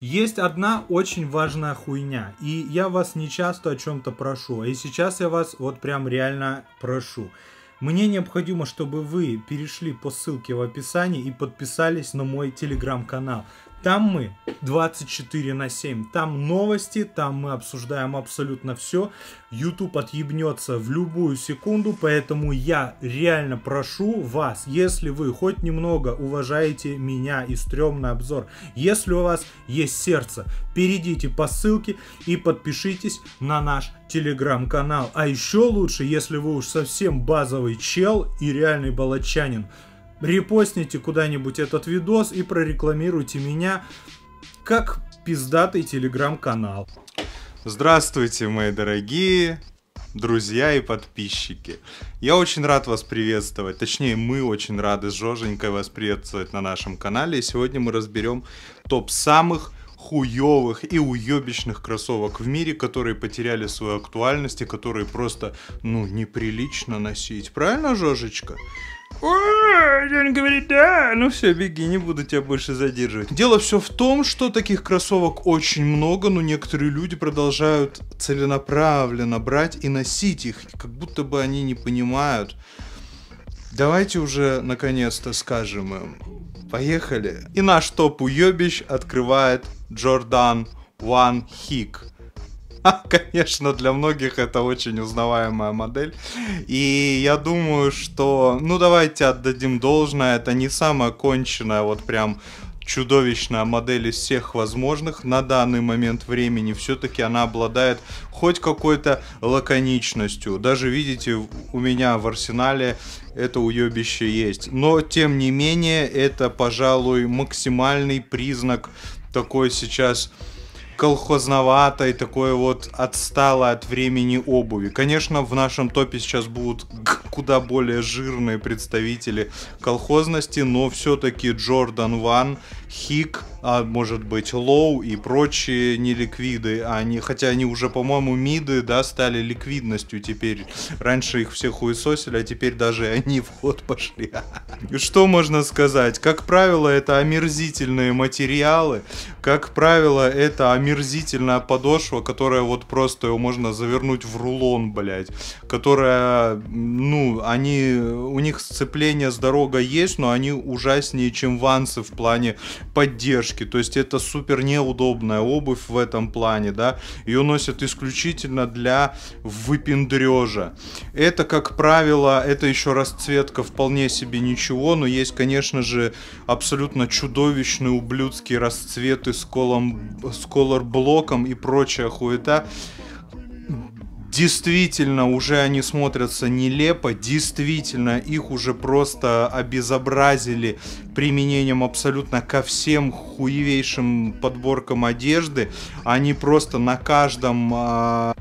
Есть одна очень важная хуйня, и я вас не часто о чем-то прошу, а и сейчас я вас вот прям реально прошу. Мне необходимо, чтобы вы перешли по ссылке в описании и подписались на мой телеграм-канал. Там мы 24 на 7. Там новости, там мы обсуждаем абсолютно все. YouTube отъебнется в любую секунду, поэтому я реально прошу вас, если вы хоть немного уважаете меня и стрёмный обзор, если у вас есть сердце, перейдите по ссылке и подпишитесь на наш телеграм-канал. А еще лучше, если вы уж совсем базовый чел и реальный балачанин, репостните куда-нибудь этот видос и прорекламируйте меня как пиздатый телеграм-канал. Здравствуйте, мои дорогие друзья и подписчики. Я очень рад вас приветствовать, точнее мы очень рады с Жоженькой вас приветствовать на нашем канале. И сегодня мы разберем топ самых хуёвых и уёбищных кроссовок в мире, которые потеряли свою актуальность и которые просто, ну, неприлично носить. Правильно, Жожечка? Ой, он говорит, да, ну все, беги, не буду тебя больше задерживать. Дело все в том, что таких кроссовок очень много, но некоторые люди продолжают целенаправленно брать и носить их, как будто бы они не понимают. Давайте уже наконец-то скажем им. Поехали. И наш топ уебищ открывает Джордан Ван Хик. А, конечно, для многих это очень узнаваемая модель. И я думаю, что, ну, давайте отдадим должное, это не самая конченная, вот прям чудовищная модель из всех возможных на данный момент времени. Все-таки она обладает хоть какой-то лаконичностью. Даже, видите, у меня в арсенале это уебище есть. Но, тем не менее, это, пожалуй, максимальный признак такой сейчас колхозноватой, такой вот отстала от времени обуви. Конечно, в нашем топе сейчас будут куда более жирные представители колхозности, но все-таки Джордан Ван, Хик, а может быть Лоу и прочие неликвиды, они, хотя они уже, по-моему, миды, да, стали ликвидностью теперь. Раньше их всех уесосили, а теперь даже они в ход пошли. Что можно сказать? Как правило, это омерзительные материалы, как правило, это омерзительная подошва, которая вот просто ее можно завернуть в рулон, блядь, которая, ну, ну, они, у них сцепление с дорогой есть, но они ужаснее, чем вансы в плане поддержки. То есть это супер неудобная обувь в этом плане, да. Ее носят исключительно для выпендрежа. Это, как правило, это еще расцветка вполне себе ничего, но есть, конечно же, абсолютно чудовищные ублюдские расцветы с, колом, с колор-блоком и прочая хуета. Действительно, уже они смотрятся нелепо, действительно, их уже просто обезобразили применением абсолютно ко всем хуевейшим подборкам одежды. Они просто на каждом... А,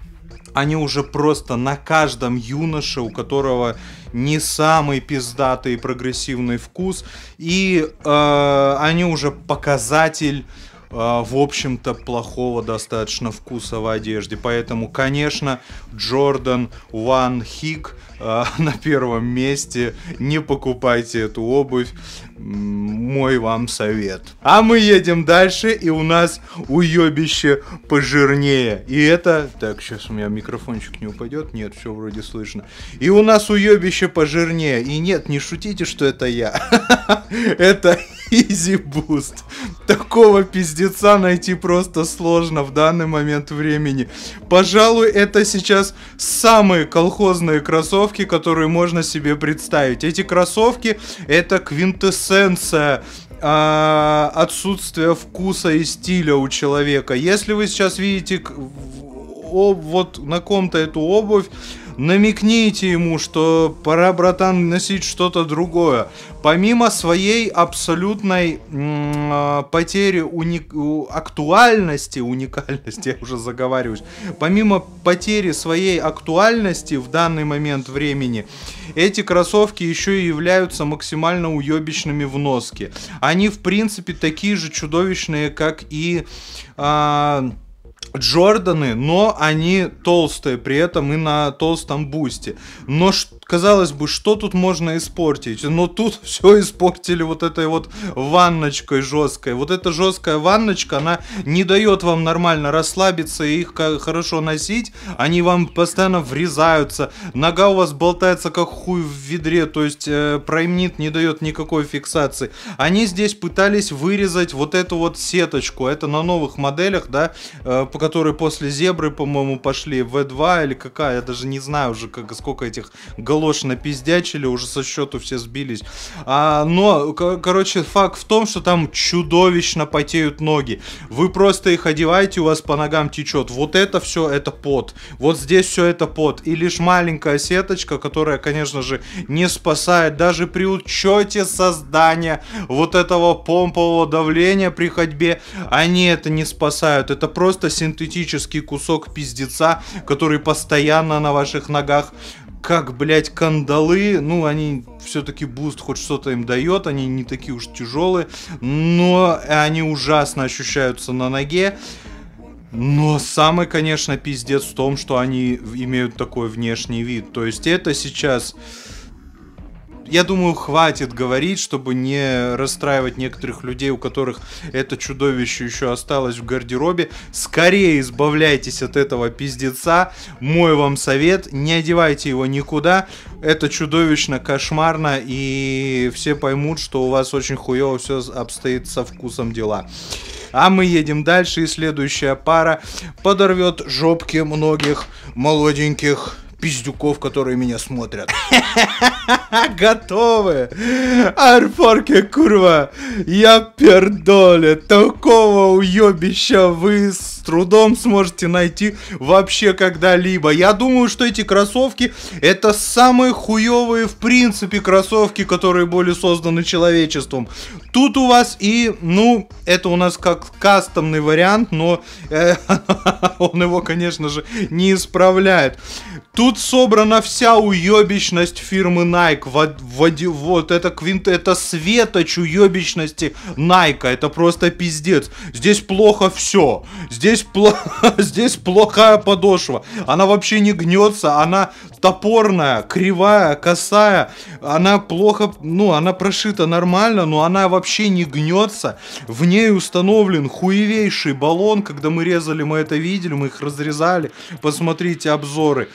они уже просто на каждом юноше, у которого не самый пиздатый прогрессивный вкус, и э, они уже показатель а, в общем-то, плохого достаточно вкуса в одежде. Поэтому, конечно, Джордан Ван Хик а, на первом месте. Не покупайте эту обувь. Мой вам совет. А мы едем дальше, и у нас уебище пожирнее. И это... Так, сейчас у меня микрофончик не упадет. Нет, все вроде слышно. И у нас уебище пожирнее. И нет, не шутите, что это я. Это Изи буст. Такого пиздеца найти просто сложно в данный момент времени. Пожалуй, это сейчас самые колхозные кроссовки, которые можно себе представить. Эти кроссовки это квинтэссенция а, отсутствие вкуса и стиля у человека. Если вы сейчас видите об вот на ком-то эту обувь, намекните ему, что пора, братан, носить что-то другое. Помимо своей абсолютной м- а, потери уник- актуальности, уникальности, я уже заговариваюсь, помимо потери своей актуальности в данный момент времени, эти кроссовки еще и являются максимально уебищными в носке. Они, в принципе, такие же чудовищные, как и... А- Джорданы, но они толстые при этом и на толстом бусте. Но что? казалось бы, что тут можно испортить? Но тут все испортили вот этой вот ванночкой жесткой. Вот эта жесткая ванночка, она не дает вам нормально расслабиться и их хорошо носить. Они вам постоянно врезаются. Нога у вас болтается как хуй в ведре, то есть э, праймнит не дает никакой фиксации. Они здесь пытались вырезать вот эту вот сеточку. Это на новых моделях, да, э, по которой после зебры, по-моему, пошли V2 э или какая, я даже не знаю уже, как, сколько этих голов галош напиздячили, уже со счету все сбились. А, но, короче, факт в том, что там чудовищно потеют ноги. Вы просто их одеваете, у вас по ногам течет. Вот это все это пот. Вот здесь все это пот. И лишь маленькая сеточка, которая, конечно же, не спасает. Даже при учете создания вот этого помпового давления при ходьбе, они это не спасают. Это просто синтетический кусок пиздеца, который постоянно на ваших ногах как, блядь, кандалы, ну, они все-таки буст хоть что-то им дает, они не такие уж тяжелые, но они ужасно ощущаются на ноге. Но самый, конечно, пиздец в том, что они имеют такой внешний вид. То есть это сейчас я думаю, хватит говорить, чтобы не расстраивать некоторых людей, у которых это чудовище еще осталось в гардеробе. Скорее избавляйтесь от этого пиздеца. Мой вам совет, не одевайте его никуда. Это чудовищно, кошмарно, и все поймут, что у вас очень хуево все обстоит со вкусом дела. А мы едем дальше, и следующая пара подорвет жопки многих молоденьких пиздюков, которые меня смотрят. Готовы! Арфорки, курва! Я пердоле! Такого уебища вы с трудом сможете найти вообще когда-либо. Я думаю, что эти кроссовки это самые хуевые в принципе кроссовки, которые были созданы человечеством. Тут у вас и, ну, это у нас как кастомный вариант, но э, он его, конечно же, не исправляет. Тут Тут собрана вся уебищность фирмы Nike. В, в, вот это квинт, это светоч уебищности Nike. Это просто пиздец. Здесь плохо все. Здесь, пло, здесь плохая подошва. Она вообще не гнется. Она топорная, кривая, косая. Она плохо, ну, она прошита нормально, но она вообще не гнется. В ней установлен хуевейший баллон. Когда мы резали, мы это видели, мы их разрезали. Посмотрите обзоры.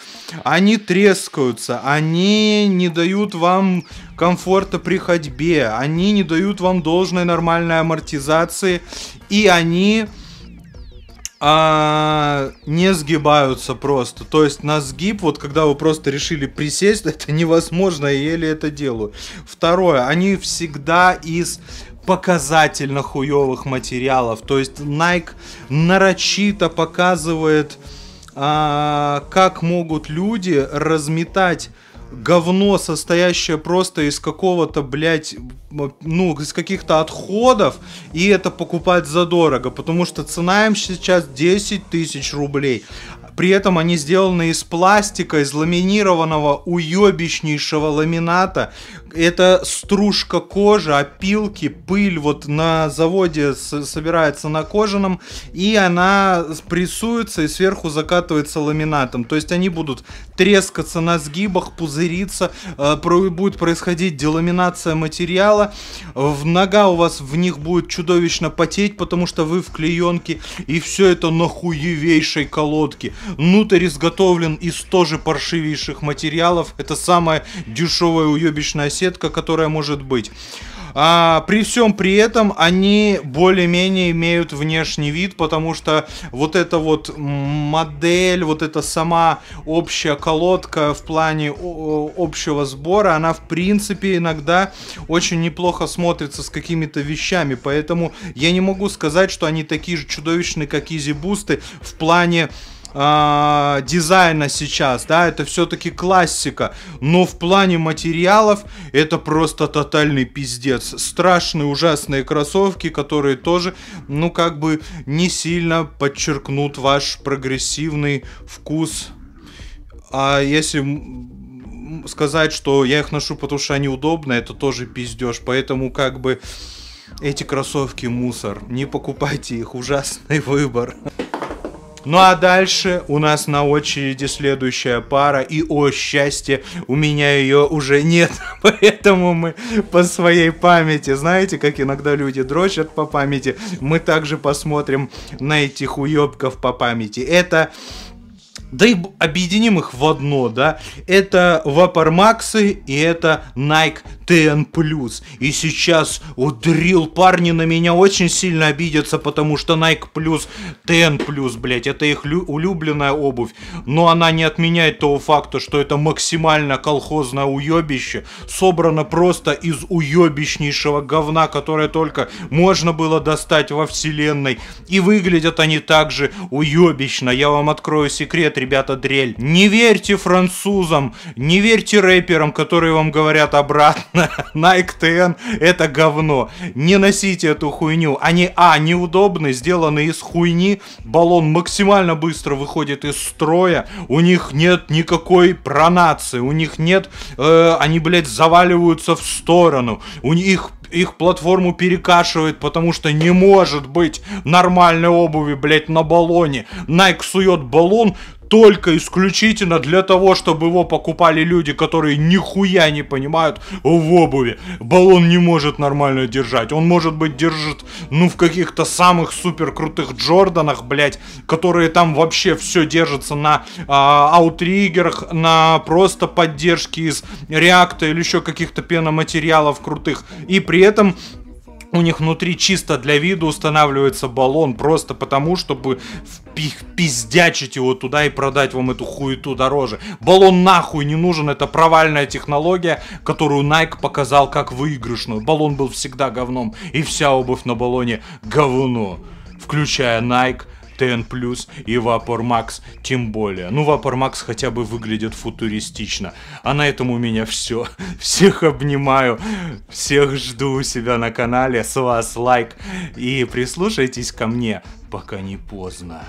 Они трескаются, они не дают вам комфорта при ходьбе, они не дают вам должной нормальной амортизации, и они а, не сгибаются просто. То есть на сгиб, вот когда вы просто решили присесть, это невозможно, я еле это делаю. Второе, они всегда из показательно хуевых материалов. То есть Nike нарочито показывает а, как могут люди разметать говно, состоящее просто из какого-то, блядь, ну, из каких-то отходов, и это покупать задорого, потому что цена им сейчас 10 тысяч рублей. При этом они сделаны из пластика, из ламинированного уебищнейшего ламината. Это стружка кожи, опилки, пыль вот на заводе собирается на кожаном, и она прессуется и сверху закатывается ламинатом. То есть они будут трескаться на сгибах, пузыриться, э, будет происходить деламинация материала, мало, в нога у вас в них будет чудовищно потеть, потому что вы в клеенке, и все это на хуевейшей колодке. Нутер изготовлен из тоже паршивейших материалов, это самая дешевая уебищная сетка, которая может быть. А, при всем при этом они более-менее имеют внешний вид, потому что вот эта вот модель, вот эта сама общая колодка в плане общего сбора, она в принципе иногда очень неплохо смотрится с какими-то вещами, поэтому я не могу сказать, что они такие же чудовищные, как изи-бусты в плане а, дизайна сейчас, да, это все-таки классика, но в плане материалов это просто тотальный пиздец. Страшные, ужасные кроссовки, которые тоже, ну, как бы не сильно подчеркнут ваш прогрессивный вкус. А если сказать, что я их ношу, потому что они удобны, это тоже пиздеж. Поэтому как бы эти кроссовки мусор. Не покупайте их, ужасный выбор. Ну а дальше у нас на очереди следующая пара, и, о счастье, у меня ее уже нет, поэтому мы по своей памяти, знаете, как иногда люди дрочат по памяти, мы также посмотрим на этих уебков по памяти. Это да и объединим их в одно, да, это Vapor Вапормаксы и это Nike TN+. И сейчас удрил парни на меня очень сильно обидятся, потому что Nike Plus TN+, блять, это их улюбленная обувь, но она не отменяет того факта, что это максимально колхозное уебище, собрано просто из уебищнейшего говна, которое только можно было достать во вселенной, и выглядят они также уебищно, я вам открою секрет, ребята, дрель. Не верьте французам, не верьте рэперам, которые вам говорят обратно. Nike TN это говно. Не носите эту хуйню. Они, а, неудобны, сделаны из хуйни. Баллон максимально быстро выходит из строя. У них нет никакой пронации. У них нет... Э, они, блядь, заваливаются в сторону. У них их платформу перекашивает, потому что не может быть нормальной обуви, блядь, на баллоне. Nike сует баллон только исключительно для того, чтобы его покупали люди, которые нихуя не понимают в обуви. Баллон не может нормально держать. Он, может быть, держит, ну, в каких-то самых супер крутых Джорданах, блядь, которые там вообще все держится на э, а, аутриггерах, на просто поддержке из реакта или еще каких-то пеноматериалов крутых. И при при этом у них внутри чисто для вида устанавливается баллон, просто потому, чтобы пиздячить его туда и продать вам эту хуету дороже. Баллон нахуй не нужен, это провальная технология, которую Nike показал как выигрышную. Баллон был всегда говном, и вся обувь на баллоне говно включая Nike, ТН+, и Vapor Max тем более. Ну, Vapor Max хотя бы выглядит футуристично. А на этом у меня все. Всех обнимаю, всех жду у себя на канале. С вас лайк и прислушайтесь ко мне, пока не поздно.